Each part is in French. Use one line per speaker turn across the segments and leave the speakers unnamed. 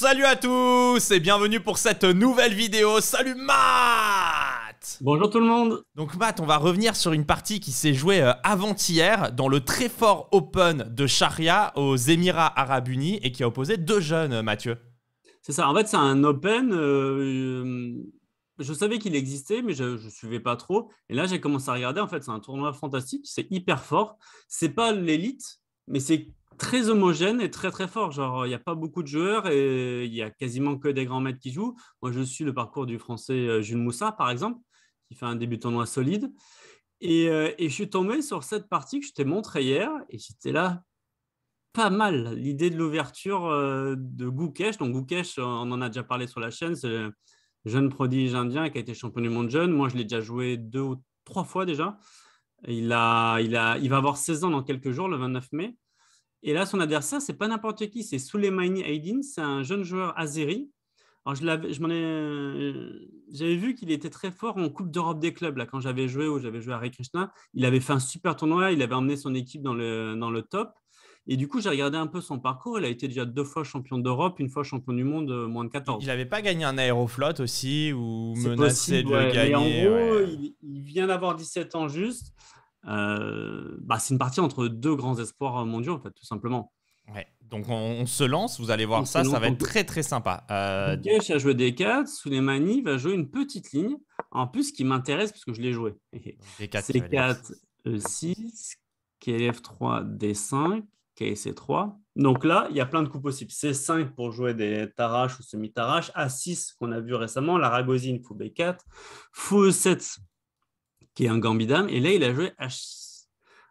Salut à tous et bienvenue pour cette nouvelle vidéo. Salut Matt Bonjour tout le monde Donc Matt, on va revenir sur une partie qui s'est jouée euh, avant-hier dans le très fort Open de Sharia aux Émirats Arabes Unis et qui a opposé deux jeunes, euh, Mathieu. C'est ça, en fait c'est un Open... Euh, je savais qu'il existait, mais je ne suivais pas trop. Et là, j'ai commencé à regarder. En fait, c'est un tournoi fantastique. C'est hyper fort. C'est pas l'élite, mais c'est très homogène et très très fort. Genre, il n'y a pas beaucoup de joueurs et il n'y a quasiment que des grands maîtres qui jouent. Moi, je suis le parcours du français euh, Jules Moussa, par exemple, qui fait un début tournoi solide. Et, euh, et je suis tombé sur cette partie que je t'ai montrée hier et j'étais là pas mal. L'idée de l'ouverture euh, de Gukesh. Donc, Gukesh, on en a déjà parlé sur la chaîne, c'est le jeune prodige indien qui a été champion du monde jeune. Moi, je l'ai déjà joué deux ou trois fois déjà. Il, a, il, a, il va avoir 16 ans dans quelques jours, le 29 mai. Et là, son adversaire, c'est pas n'importe qui, c'est Suleymani Aydin, c'est un jeune joueur azéri. Alors, euh, j'avais vu qu'il était très fort en Coupe d'Europe des clubs, là, quand j'avais joué ou j'avais joué à Krishna. Il avait fait un super tournoi, il avait emmené son équipe dans le, top. Et du coup, j'ai regardé un peu son parcours. Il a été déjà deux fois champion d'Europe, une fois champion du monde, euh, moins de 14. Il n'avait pas gagné un aéroflot aussi ou menacé de gagner. en gros, il, vient d'avoir 17 ans juste. Euh, bah, c'est une partie entre deux grands espoirs mondiaux, en fait, tout simplement. Ouais. Donc on, se lance, vous allez voir ça, ça va être très très sympa. Euh... Kesh a joué d 4, Souleymani va jouer une petite ligne, en plus qui m'intéresse parce que je l'ai joué. C4, E6, kf 3 D5, KC3. Donc là, il y a plein de coups possibles. C5 pour jouer des taraches ou semi-taraches, A6 qu'on a vu récemment, la ragosine, fou B4, fou E7 qui est un Gambidam. Et là, il a joué H6.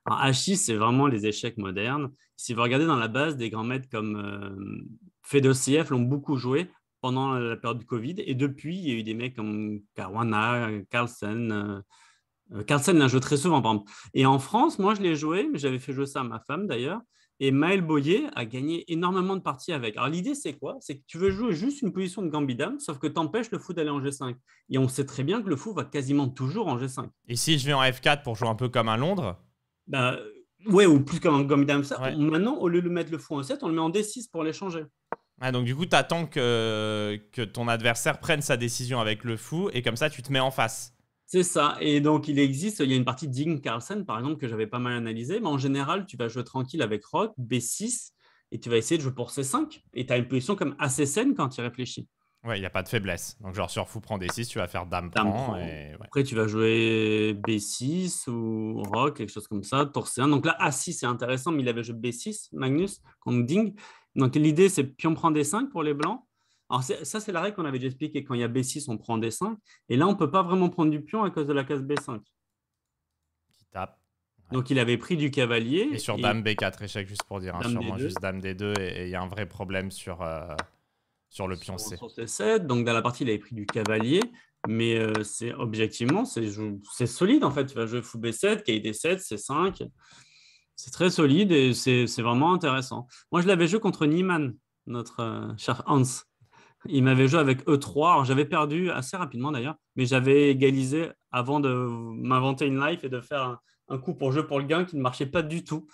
H6, c'est vraiment les échecs modernes. Si vous regardez dans la base, des grands maîtres comme euh, l'ont beaucoup joué pendant la période du Covid. Et depuis, il y a eu des mecs comme Caruana, Carlsen. Euh, euh, Carlsen l'a joué très souvent, par exemple. Et en France, moi, je l'ai joué, mais j'avais fait jouer ça à ma femme d'ailleurs. Et Maël Boyer a gagné énormément de parties avec. Alors l'idée, c'est quoi C'est que tu veux jouer juste une position de Gambidam, sauf que tu empêches le fou d'aller en G5. Et on sait très bien que le fou va quasiment toujours en G5. Et si je vais en F4 pour jouer un peu comme un Londres bah, Ouais, ou plus comme un Gambidam. Ça, Maintenant, au lieu de mettre le fou en E7, on le met en D6 pour l'échanger. Ah, donc du coup, tu attends que, que ton adversaire prenne sa décision avec le fou, et comme ça, tu te mets en face. C'est ça. Et donc, il existe, il y a une partie d'Ing Carlsen, par exemple, que j'avais pas mal analysée. Mais en général, tu vas jouer tranquille avec Rock, B6, et tu vas essayer de jouer pour C5. Et tu as une position comme assez saine quand tu réfléchis. Ouais, il n'y a pas de faiblesse. Donc, genre, sur fou prend D6, tu vas faire dame, prend. Et... Après, tu vas jouer B6 ou rock, quelque chose comme ça, tour C1. Donc là, A6, c'est intéressant, mais il avait joué B6, Magnus, contre Ding. Donc, l'idée, c'est pion prend D5 pour les blancs. Alors, ça, c'est la règle qu'on avait déjà expliqué Quand il y a B6, on prend D5. Et là, on ne peut pas vraiment prendre du pion à cause de la case B5. Qui tape. Donc, il avait pris du cavalier. Et sur Dame B4, échec, juste pour dire. Hein, sûrement juste Dame D2. Et il y a un vrai problème sur, euh, sur le pion C. Sur 7 Donc, dans la partie, il avait pris du cavalier. Mais euh, c'est objectivement, c'est solide en fait. tu va jouer fou B7, kd 7 C5. C'est très solide et c'est vraiment intéressant. Moi, je l'avais joué contre Niemann, notre euh, cher Hans. Il m'avait joué avec E3. j'avais perdu assez rapidement d'ailleurs, mais j'avais égalisé avant de m'inventer une life et de faire un, coup pour jeu pour le gain qui ne marchait pas du tout.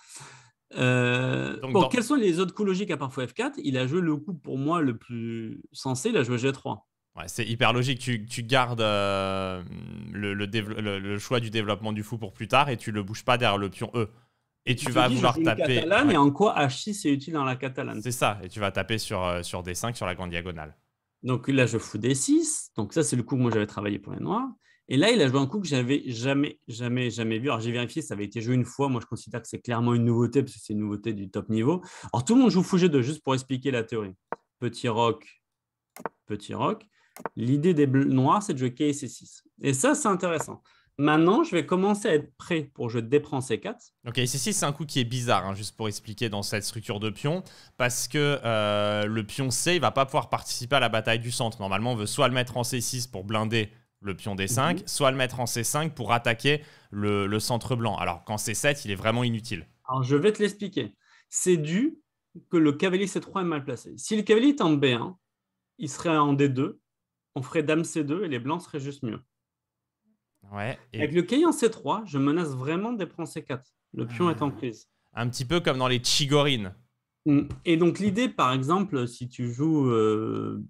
Euh, quels sont les autres coups logiques à part F4 Il a joué le coup pour moi le plus sensé, il a joué G3. Ouais, c'est hyper logique. Tu, gardes euh, le, choix du développement du fou pour plus tard et tu le bouges pas derrière le pion E et tu, vas pouvoir taper. Catalane en quoi H6 est utile dans la catalane. C'est ça, et tu vas taper sur, euh, sur D5 sur la grande diagonale. Donc là, je fous D6. Donc ça, c'est le coup que moi j'avais travaillé pour les noirs. Et là, il a joué un coup que j'avais jamais, jamais, jamais vu. Alors j'ai vérifié, ça avait été joué une fois. Moi, je considère que c'est clairement une nouveauté parce que c'est une nouveauté du top niveau. Alors tout le monde joue fou G2 juste pour expliquer la théorie. Petit rock, petit rock. L'idée des noirs, c'est de jouer c 6 Et ça, c'est intéressant. Maintenant, je vais commencer à être prêt pour je déprends C4. Ok, C6, c'est un coup qui est bizarre, hein, juste pour expliquer dans cette structure de pion, parce que euh, le pion C, il va pas pouvoir participer à la bataille du centre. Normalement, on veut soit le mettre en C6 pour blinder le pion D5, mhm. soit le mettre en C5 pour attaquer le, centre blanc. Alors qu'en C7, il est vraiment inutile. Alors, je vais te l'expliquer. C'est dû que le cavalier C3 est mal placé. Si le cavalier était en B1, il serait en D2, on ferait dame C2 et les blancs seraient juste mieux. Avec le en C3, je menace vraiment des prendre C4. Le pion est en prise. Ah. Un petit peu comme dans les Chigorines. Mm. Et donc l'idée, par exemple, si tu joues... Euh,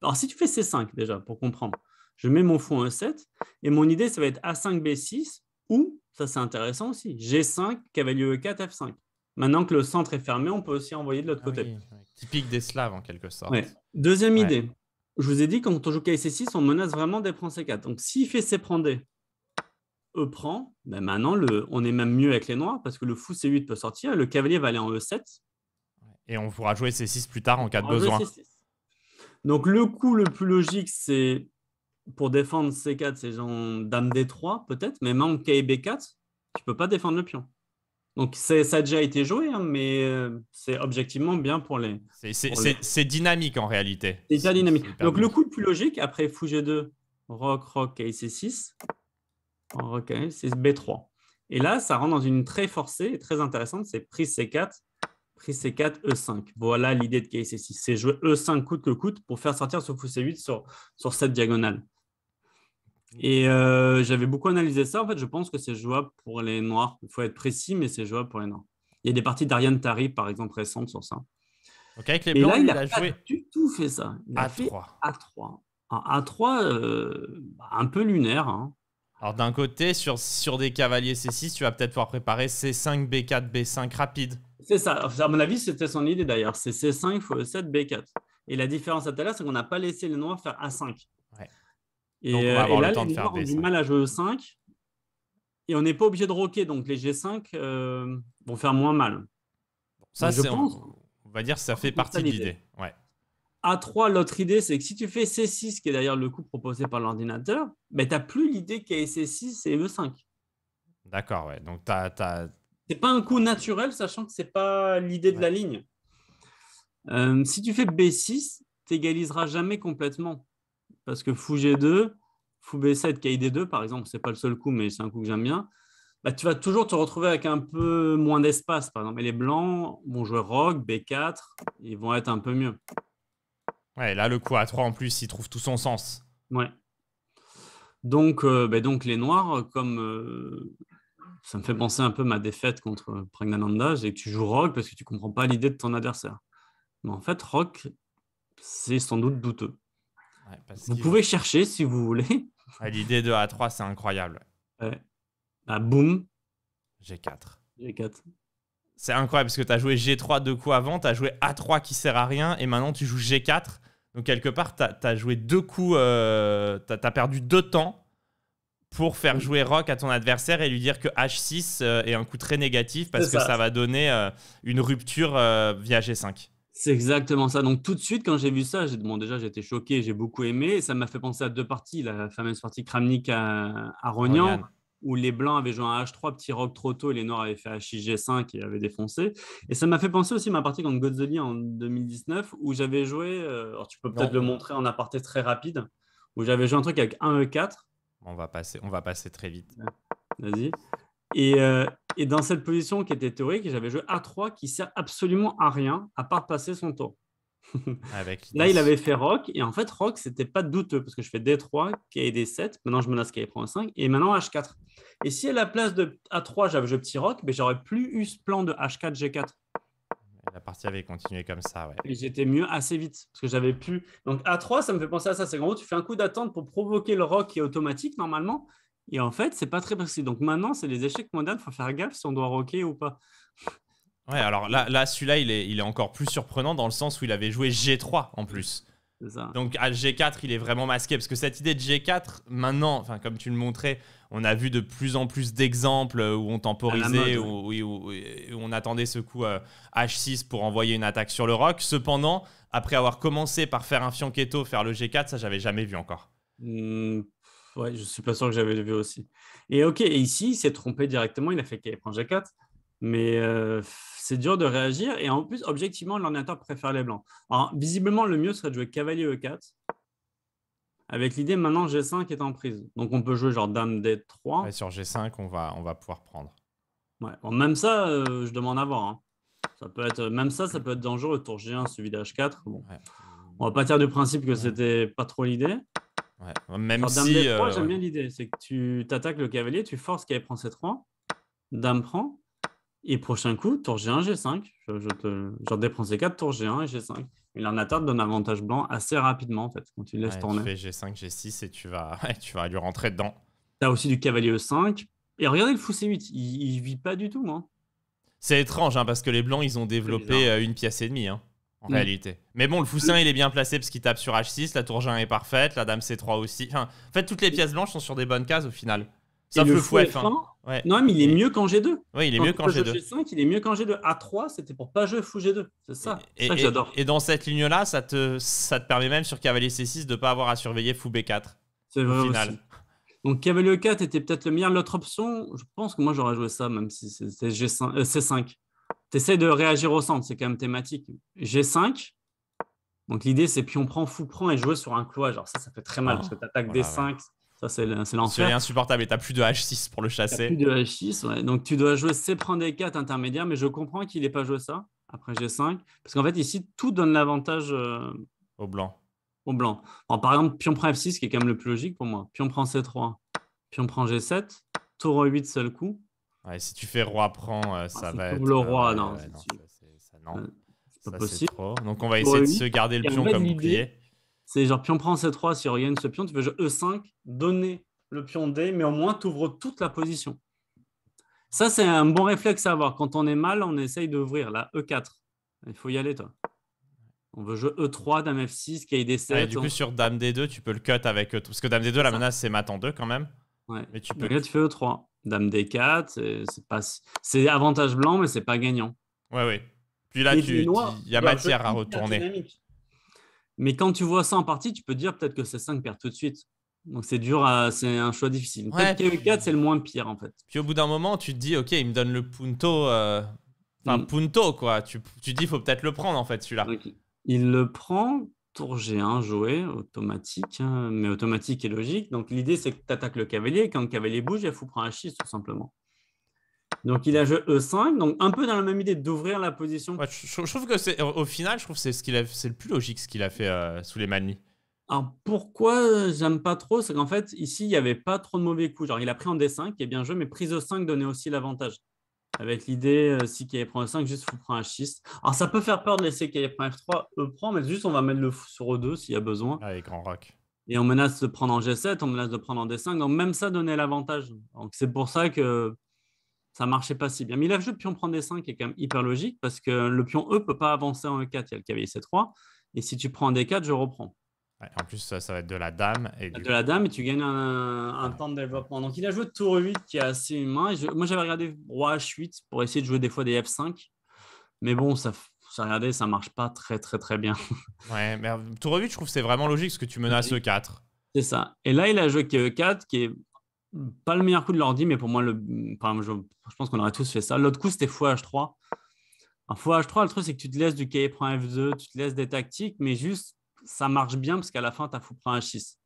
alors si tu fais C5 déjà, pour comprendre, je mets mon fou en E7, et mon idée, ça va être A5, B6, ou, ça c'est intéressant aussi, G5, cavalier E4, F5. Maintenant que le centre est fermé, on peut aussi envoyer de l'autre ah côté. Typique des Slaves en quelque sorte. Deuxième idée, je vous ai dit, quand on joue c 6 on menace vraiment des prend C4. Donc s'il fait C prend D, E prend, ben maintenant, le, on est même mieux avec les noirs parce que le fou C8 peut sortir, le cavalier va aller en E7. Et on pourra jouer C6 plus tard en cas de besoin. Donc le coup le plus logique, c'est pour défendre C4, c'est genre dame D3 peut-être, mais même en KB4, tu peux pas défendre le pion. Donc ça a déjà été joué, hein, mais euh, c'est objectivement bien pour les... C'est dynamique en réalité. C'est dynamique. Donc le coup le plus logique, après fou G2, Rock, roc, c 6 ok c'est B3. Et là, ça rentre dans une très forcée et très intéressante, c'est prise C4, prise C4, E5. Voilà l'idée de KC6. C'est jouer E5 coûte que coûte pour faire sortir ce fou C8 sur, sur cette diagonale. Et euh, j'avais beaucoup analysé ça. En fait, je pense que c'est jouable pour les noirs. Il faut être précis, mais c'est jouable pour les noirs. Il y a des parties d'Ariane Tari, par exemple, récentes sur ça. Ok, avec les blancs, là, il a pas du tout fait ça. Il a 3 A3. Euh, bah, un peu lunaire. Hein. Alors d'un côté, sur, sur des cavaliers C6, tu vas peut-être pouvoir préparer C5, B4, B5 rapide. C'est ça. À mon avis, c'était son idée d'ailleurs. C'est C5 fois 7 B4. Et la différence à là c'est qu'on n'a pas laissé les noirs faire A5. Et, on va euh, là, les ont du mal à jouer E5. Et on n'est pas obligé de roquer. Donc les G5 euh, vont faire moins mal. Ça, c'est on, va dire ça fait partie de l'idée. Ouais a 3, l'autre idée, c'est que si tu fais C6, qui est d'ailleurs le coup proposé par l'ordinateur, mais ben, tu n'as plus l'idée qu'il y ait C6 et E5. D'accord, ouais. Donc, n'est pas un coup naturel, sachant que c'est pas l'idée de la ligne. Euh, si tu fais B6, tu n'égaliseras jamais complètement. Parce que fou G2, fou B7, KID2, par exemple, c'est pas le seul coup, mais c'est un coup que j'aime bien. Bah, tu vas toujours te retrouver avec un peu moins d'espace. Par exemple, les blancs vont jouer rogue, B4, ils vont être un peu mieux. Ouais, là, le coup a 3 en plus, il trouve tout son sens. Ouais. Donc, euh, bah, donc les Noirs, comme euh, ça me fait penser un peu à ma défaite contre Pragnananda, c'est que tu joues Rock parce que tu comprends pas l'idée de ton adversaire. Mais en fait, Rock, c'est sans doute douteux. vous pouvez chercher si vous voulez. l'idée de A3, c'est incroyable. Ouais. Bah, boum. G4. G4 c'est incroyable parce que tu as joué G3 deux coups avant, tu as joué A3 qui sert à rien et maintenant tu joues G4. Donc quelque part, tu as, joué deux coups, euh, tu as, perdu deux temps pour faire jouer Rock à ton adversaire et lui dire que H6 euh, est un coup très négatif parce que ça. va donner euh, une rupture via G5. C'est exactement ça. Donc tout de suite, quand j'ai vu ça, j'ai été déjà j'étais choqué, j'ai beaucoup aimé. ça m'a fait penser à deux parties, la fameuse partie Kramnik à, où les Blancs avaient joué un H3, petit rock trop tôt, et les Noirs avaient fait HIG5 et avaient défoncé. Et ça m'a fait penser aussi à ma partie contre Godzilla en 2019, où j'avais joué, euh, alors tu peux peut-être le montrer en aparté très rapide, où j'avais joué un truc avec un E4. On va passer, on va passer très vite. Vas-y. Euh, et, dans cette position qui était théorique, j'avais joué A3 qui sert absolument à rien, à part passer son tour. Avec Là, il avait fait Rock, et en fait, Rock, c'était pas douteux, parce que je fais D3, et D7, maintenant je menace K prend 5, et maintenant H4. Et si à la place de A3, j'avais je petit Rock, mais j'aurais plus eu ce plan de H4, G4. La partie avait continué comme ça, ouais. j'étais mieux assez vite, parce que j'avais pu. Donc A3, ça me fait penser à ça, c'est qu'en gros, tu fais un coup d'attente pour provoquer le Rock qui est automatique, normalement, et en fait, c'est pas très précis. Donc maintenant, c'est les échecs modernes, il faut faire gaffe si on doit rocker ou pas. Ouais, alors là, là celui-là, il est, encore plus surprenant dans le sens où il avait joué G3 en plus. Donc à G4, il est vraiment masqué. Parce que cette idée de G4, maintenant, enfin comme tu le montrais, on a vu de plus en plus d'exemples où on temporisait, où, on attendait ce coup H6 euh, pour envoyer une attaque sur le roc Cependant, après avoir commencé par faire un fianchetto, faire le G4, ça j'avais jamais vu encore. Hmm, ouais, je suis pas sûr que j'avais vu aussi. Et ok, ici, il s'est trompé directement, il a fait qu'il prend G4. Mais euh, c'est dur de réagir. Et en plus, objectivement, l'ordinateur préfère les blancs. Alors, visiblement, le mieux serait de jouer cavalier E4. Avec l'idée, maintenant, G5 est en prise. Donc, on peut jouer genre dame D3. Et sur G5, on va, on va pouvoir prendre. même ça, euh, je demande à voir. Hein. Ça peut être, même ça, ça peut être dangereux. Tour G1 suivi d'H4. Bon. Ouais. On va partir du principe que c'était pas trop l'idée. Même dame si, 3 euh, j'aime bien l'idée. C'est que tu t'attaques le cavalier, tu forces qu'il prend C3. Dame prend. Et prochain coup, tour G1, G5. Je, te, déprends C4, tour G1 et G5. Il en attaque d'un avantage blanc assez rapidement, en fait, quand tu laisse tourner. Tu fais G5, G6 et tu vas, tu vas lui rentrer dedans. Tu as aussi du cavalier E5. Et regardez le fou C8, il, il vit pas du tout, moi. Hein. C'est étrange, hein, parce que les blancs, ils ont développé euh, une pièce et demie, hein, en mm. réalité. Mais bon, le fou C1, il est bien placé parce qu'il tape sur H6, la tour G1 est parfaite, la dame C3 aussi. Enfin, en fait, toutes les pièces blanches sont sur des bonnes cases au final. Sauf le, fou, F1. Non, mais il est mieux qu'en G2. Oui, il est mieux qu'en G2. il est mieux qu'en G2. A3, c'était pour pas jouer fou G2. C'est ça, et, ça que j'adore. Et dans cette ligne-là, ça te, ça te permet même sur Cavalier C6 de pas avoir à surveiller fou B4. C'est vrai Aussi. Donc Cavalier 4 e était peut-être le meilleur. L'autre option, je pense que moi j'aurais joué ça, même si c'est G5, Tu C5. T'essayes de réagir au centre, c'est quand même thématique. G5. Donc l'idée c'est pion prend, fou prend et jouer sur un clouage. Alors, ça, ça fait très mal ah. parce que tu attaques D5. Ça, c'est l'enfer. C'est insupportable et tu plus de H6 pour le chasser. Plus de H6, Donc, tu dois jouer C prend des 4 intermédiaires, mais je comprends qu'il n'ait pas joué ça après G5. Parce qu'en fait, ici, tout donne l'avantage euh, au blanc. Au blanc. par exemple, pion prend F6, qui est quand même le plus logique pour moi. Pion prend C3, pion prend G7, tour 8 seul coup. Ouais, si tu fais roi prend, euh, ah, ça va être. le euh, roi, non. ça, Pas possible. Donc on va essayer de se garder le pion comme bouclier. C'est genre pion prend C3 si regarde ce pion, tu veux jouer E5, donner le pion D, mais au moins tu ouvres toute la position. Ça, c'est un bon réflexe à avoir. Quand on est mal, on essaye d'ouvrir la E4. Il faut y aller, toi. On veut jouer E3, Dame F6, kd 7 du coup, sur Dame D2, tu peux le cut avec euh, Parce que Dame D2, la menace, c'est mat en 2 quand même. Ouais. Mais tu peux... tu fais E3. Dame D4, c'est pas... avantage blanc, mais c'est pas gagnant. Ouais, ouais. Puis là, il y a matière à retourner. Mais quand tu vois ça en partie, tu peux dire peut-être que c'est 5 perdent tout de suite. Donc c'est dur, c'est un choix difficile. peut 4 c'est le moins pire en fait. Puis au bout d'un moment, tu te dis, ok, il me donne le punto. Euh, enfin, mm. punto quoi. Tu, tu dis, il faut peut-être le prendre en fait celui-là. Il le prend, tour G1 hein, joué, automatique, hein, mais automatique et logique. Donc l'idée c'est que tu attaques le cavalier. Quand le cavalier bouge, il faut prendre un 6 tout simplement. Donc il a joué E5, donc un peu dans la même idée d'ouvrir la position. je, trouve que c'est au final, je trouve c'est ce qu'il a, c'est le plus logique ce qu'il a fait euh, sous les manies. Alors pourquoi euh, j'aime pas trop, c'est qu'en fait ici il n'y avait pas trop de mauvais coups. Genre il a pris en D5, qui est bien joué, mais prise E5 donnait aussi l'avantage. Avec l'idée, euh, si K prend E5, juste fou prend H6. Alors ça peut faire peur de laisser K prend F3, E prend, mais juste on va mettre le fou sur E2 s'il y a besoin. Avec ah, grand rock. Et on menace de prendre en G7, on menace de prendre en D5, donc même ça donnait l'avantage. Donc c'est pour ça que ça marchait pas si bien. Mais il a joué de pion prendre des 5 est quand même hyper logique parce que le pion E peut pas avancer en E4, il y a le cavalier C3. Et si tu prends des D4, je reprends. en plus, ça, va être de la dame. Et De la dame, et tu gagnes un, temps de développement. Donc, il a joué tour 8 qui est assez humain. moi, j'avais regardé roi H8 pour essayer de jouer des fois des F5. Mais bon, ça, ça ça marche pas très, très, très bien. ouais, mais tour 8, je trouve que c'est vraiment logique parce que tu menaces E4. C'est ça. Et là, il a joué que E4, qui est pas le meilleur coup de l'ordi, mais pour moi, le, je, pense qu'on aurait tous fait ça. L'autre coup, c'était h 3 Un h 3 le truc, c'est que tu te laisses du f 2 tu te laisses des tactiques, mais juste, ça marche bien parce qu'à la fin, tu as fou prend H6.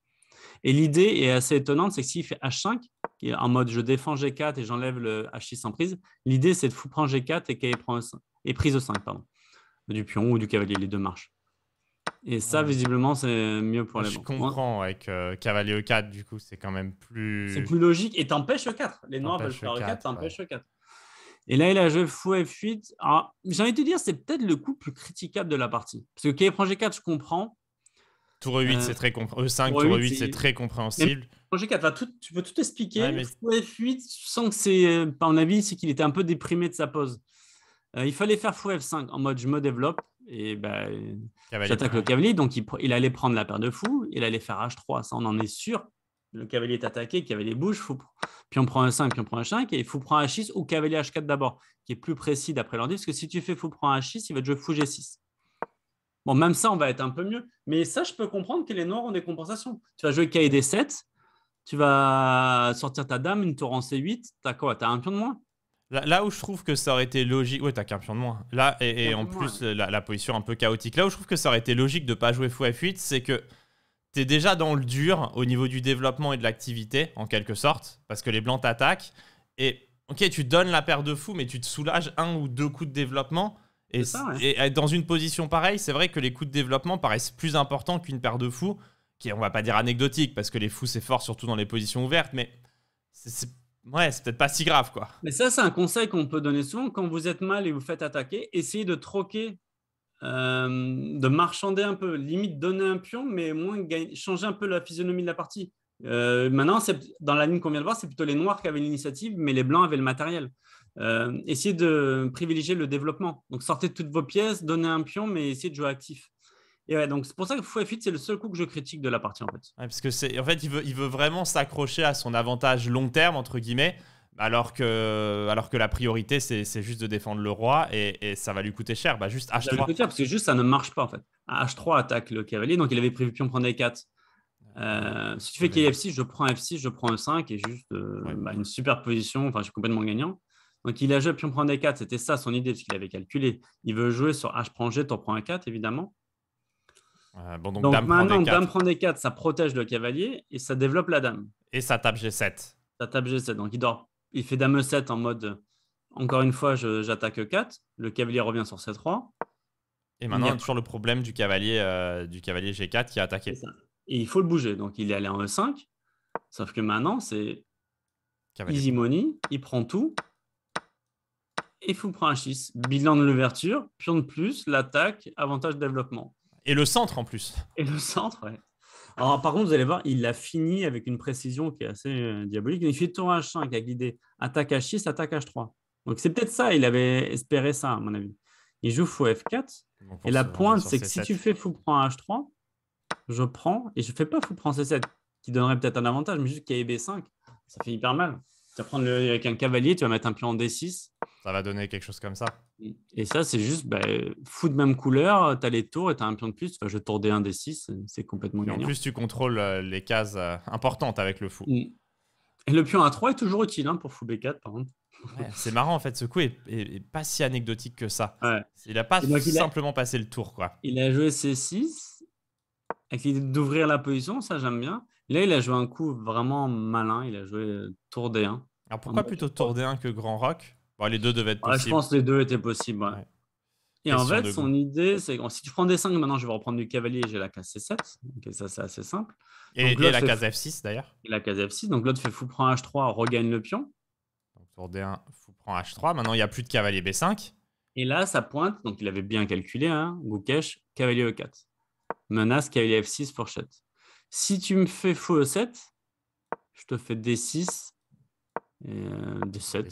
Et l'idée est assez étonnante, c'est que s'il fait H5, en mode je défends G4 et j'enlève le H6 en prise, l'idée c'est de fou prend G4 et K prend et prise au e 5 pardon, du pion ou du cavalier, les deux marches. Et ça, visiblement, c'est mieux pour les Je Je comprends avec cavalier E4, du coup, c'est quand même plus. C'est plus logique. Et t'empêches E4. Les noirs veulent faire E4, t'empêches E4. Et là, il a joué fou F8. J'ai envie de te dire, c'est peut-être le coup plus critiquable de la partie. Parce que cavalier prend 4 je comprends. Tour E8, euh, c'est très E5, tour, E8, e c'est très compréhensible. projet 4 tu peux tout expliquer. Fou F8, je sens que c'est, par euh, mon avis, c'est qu'il était un peu déprimé de sa pause. Euh, il fallait faire fou F5 en mode je me développe. Et bah, j'attaque le cavalier, donc il, allait prendre la paire de fous, il allait faire H3, ça on en est sûr. Le cavalier est attaqué, cavalier bouge, fou, puis on prend un 5, puis on prend un 5, et il fou prend H6 ou cavalier H4 d'abord, qui est plus précis d'après l'ordi, parce que si tu fais fou prend H6, il va te jouer fou G6. Bon, même ça, on va être un peu mieux, mais ça, je peux comprendre que les noirs ont des compensations. Tu vas jouer kd 7 tu vas sortir ta dame, une tour en C8, t'as quoi T'as un pion de moins Là, où je trouve que ça aurait été logique. Ouais, t'as qu'un pion de moins. Là, et, en plus, la, position un peu chaotique. Là où je trouve que ça aurait été logique de pas jouer fou F8, c'est que t'es déjà dans le dur au niveau du développement et de l'activité, en quelque sorte, parce que les blancs t'attaquent. Et ok, tu donnes la paire de fous, mais tu te soulages un ou deux coups de développement. Et, et être dans une position pareille, c'est vrai que les coups de développement paraissent plus importants qu'une paire de fous, qui on va pas dire anecdotique, parce que les fous c'est fort, surtout dans les positions ouvertes, mais c'est Ouais, c'est peut-être pas si grave, quoi. Mais ça, c'est un conseil qu'on peut donner souvent. Quand vous êtes mal et vous faites attaquer, essayez de troquer, euh, de marchander un peu, limite donner un pion, mais moins changer un peu la physionomie de la partie. Euh, maintenant, dans la ligne qu'on vient de voir, c'est plutôt les noirs qui avaient l'initiative, mais les blancs avaient le matériel. Euh, essayez de privilégier le développement. Donc, sortez de toutes vos pièces, donnez un pion, mais essayez de jouer actif. Et ouais, donc c'est pour ça que Fou 8 c'est le seul coup que je critique de la partie en fait. parce que c'est en fait, il veut, il veut vraiment s'accrocher à son avantage long terme, entre guillemets, alors que, alors que la priorité, c'est juste de défendre le roi et, ça va lui coûter cher. Bah, juste H3. Ça va lui parce que juste ça ne marche pas en fait. H3 attaque le cavalier, donc il avait prévu pion prendre E4. Euh, si tu fais a f 6 je prends F6, je prends E5 et juste euh, bah, une super position. Enfin, je suis complètement gagnant. Donc il a joué pion prend D4, c'était ça son idée, parce qu'il avait calculé. Il veut jouer sur H prend G, t'en prends un 4, évidemment. Euh, donc, maintenant, dame prend D4, ça protège le cavalier et ça développe la dame. Et ça tape G7. Ça tape G7, donc il dort. Il fait dame E7 en mode, encore une fois, j'attaque e 4, le cavalier revient sur C3. Et maintenant, il y a toujours le problème du cavalier, euh, du cavalier G4 qui a attaqué. Et il faut le bouger, donc il est allé en E5, sauf que maintenant, c'est easy money, il prend tout, et faut prendre un 6. Bilan de l'ouverture, pion de plus, l'attaque, avantage de développement. Et le centre en plus. Et le centre, ouais. Alors, par contre, vous allez voir, il a fini avec une précision qui est assez euh, diabolique. Il fait tour H5 qui a guidé attaque H6, attaque H3. Donc, c'est peut-être ça. Il avait espéré ça, à mon avis. Il joue fou F4. et la pointe, c'est que si tu fais fou prend H3, je prends et je fais pas fou prend C7, qui donnerait peut-être un avantage, mais juste qu'il y ait B5, ça fait hyper mal. Tu vas prendre le, avec un cavalier, tu vas mettre un plan en D6 ça va donner quelque chose comme ça. Et ça, c'est juste bah, fou de même couleur, tu as les tours et tu as un pion de plus. je tourne des 1 des 6, c'est complètement bien. En plus, tu contrôles euh, les cases euh, importantes avec le fou. Mm. Et le pion à 3 est toujours utile hein, pour fou B4, par exemple. c'est marrant en fait, ce coup est, pas si anecdotique que ça. Il a pas simplement passé le tour quoi. Il a joué C6 avec l'idée d'ouvrir la position, ça j'aime bien. Là, il a joué un coup vraiment malin, il a joué euh, tour D1. Alors pourquoi ah, bah, plutôt tour D1 que grand rock bah, les deux devaient être possibles. je pense que les deux étaient possibles. Et en fait, son idée, c'est que si tu prends des 5, maintenant je vais reprendre du cavalier et j'ai la case C7. ça, c'est assez simple. Et, la case F6 d'ailleurs. Et la case F6. Donc l'autre fait fou prend H3, regagne le pion. Donc tour D1, fou prend H3. Maintenant, il n'y a plus de cavalier B5. Et là, ça pointe. Donc il avait bien calculé, hein, Goukesh, cavalier E4. Menace, cavalier F6, fourchette. Si tu me fais fou E7, je te fais D6, euh, des 7.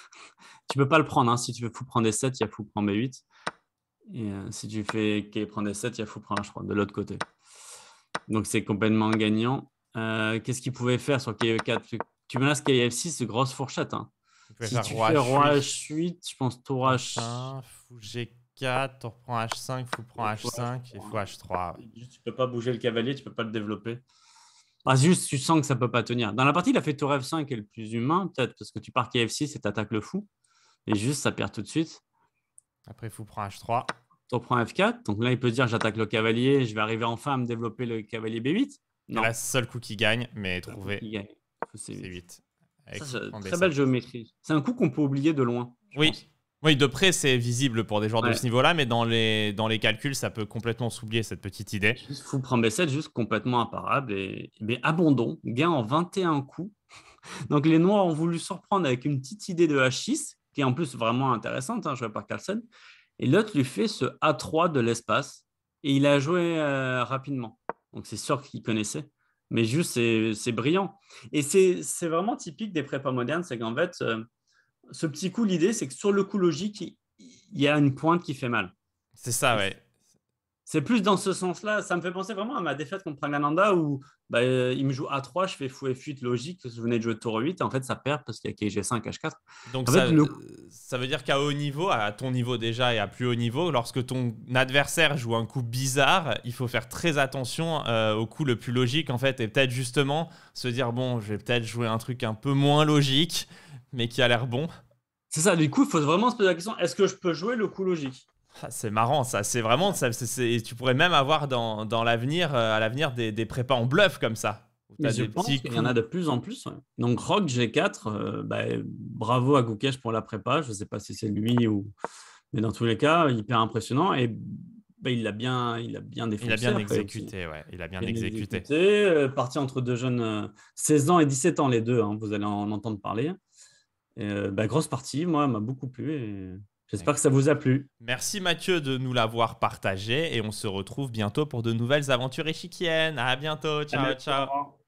tu peux pas le prendre. Hein. Si tu veux fou prendre des 7, il y a fou prendre b 8. Et euh, si tu fais qu'il prend des 7, il y a fou prendre, H3 de l'autre côté. Donc c'est complètement gagnant. Euh, qu'est-ce qu'il pouvait faire sur KE4 Tu menaces KF6, e c'est grosse fourchette. Hein. si tu fais roi H8, je pense tour H1, fou G4, tu reprends H5, fou prend H5 et fou H3. Tu peux pas bouger le cavalier, tu peux pas le développer juste, tu sens que ça peut pas tenir. Dans la partie, il a fait tour F5 qui est le plus humain, peut-être, parce que tu pars f 6 et t'attaques le fou. Et juste, ça perd tout de suite. Après, fou prend H3. tu prends F4. Donc là, il peut dire j'attaque le cavalier, je vais arriver enfin à me développer le cavalier B8. Non. le seul coup qui gagne, mais trouver. C'est 8. très belle géométrie. C'est un coup qu'on peut oublier de loin. Oui. Oui, de près, c'est visible pour des joueurs de ce niveau-là, mais dans les, dans les calculs, ça peut complètement s'oublier cette petite idée. Juste prend B7, juste complètement imparable. Et, mais abandon, gain en 21 coups. Donc les Noirs ont voulu surprendre avec une petite idée de H6, qui est en plus vraiment intéressante, hein, jouée par Carlsen. Et l'autre lui fait ce A3 de l'espace. Et il a joué euh, rapidement. Donc c'est sûr qu'il connaissait. Mais juste, c'est brillant. Et c'est vraiment typique des prépa modernes, c'est qu'en fait, euh, ce petit coup, l'idée, c'est que sur le coup logique, il y a une pointe qui fait mal. C'est ça, ouais. C'est plus dans ce sens-là. Ça me fait penser vraiment à ma défaite contre Prangananda où bah, euh, il me joue A3, je fais fouet fuite logique. que Je venais de jouer tour 8 et en fait, ça perd parce qu'il y a KG5, H4. Donc ça, euh, ça veut dire qu'à haut niveau, à ton niveau déjà et à plus haut niveau, lorsque ton adversaire joue un coup bizarre, il faut faire très attention euh, au coup le plus logique en fait et peut-être justement se dire bon, je vais peut-être jouer un truc un peu moins logique mais qui a l'air bon. C'est ça, du coup, il faut vraiment se poser la question est-ce que je peux jouer le coup logique ah, c'est marrant ça, c'est vraiment ça. tu pourrais même avoir dans, dans l'avenir, euh, à l'avenir des, des, prépas en bluff comme ça. je pense qu'il Il y en a de plus en plus. Donc Rock G4, euh, bah, bravo à Goukesh pour la prépa. Je ne sais pas si c'est lui ou, mais dans tous les cas, hyper impressionnant et bah, il l'a bien, il a bien Il a bien exécuté, ouais. Il a bien, exécuté. Euh, parti entre deux jeunes, 16 ans et 17 ans les deux. Hein. vous allez en entendre parler. Euh, bah, grosse partie, moi, m'a beaucoup plu et j'espère que ça vous a plu. Merci Mathieu de nous l'avoir partagé et on se retrouve bientôt pour de nouvelles aventures échiquiennes. À bientôt, ciao, ciao.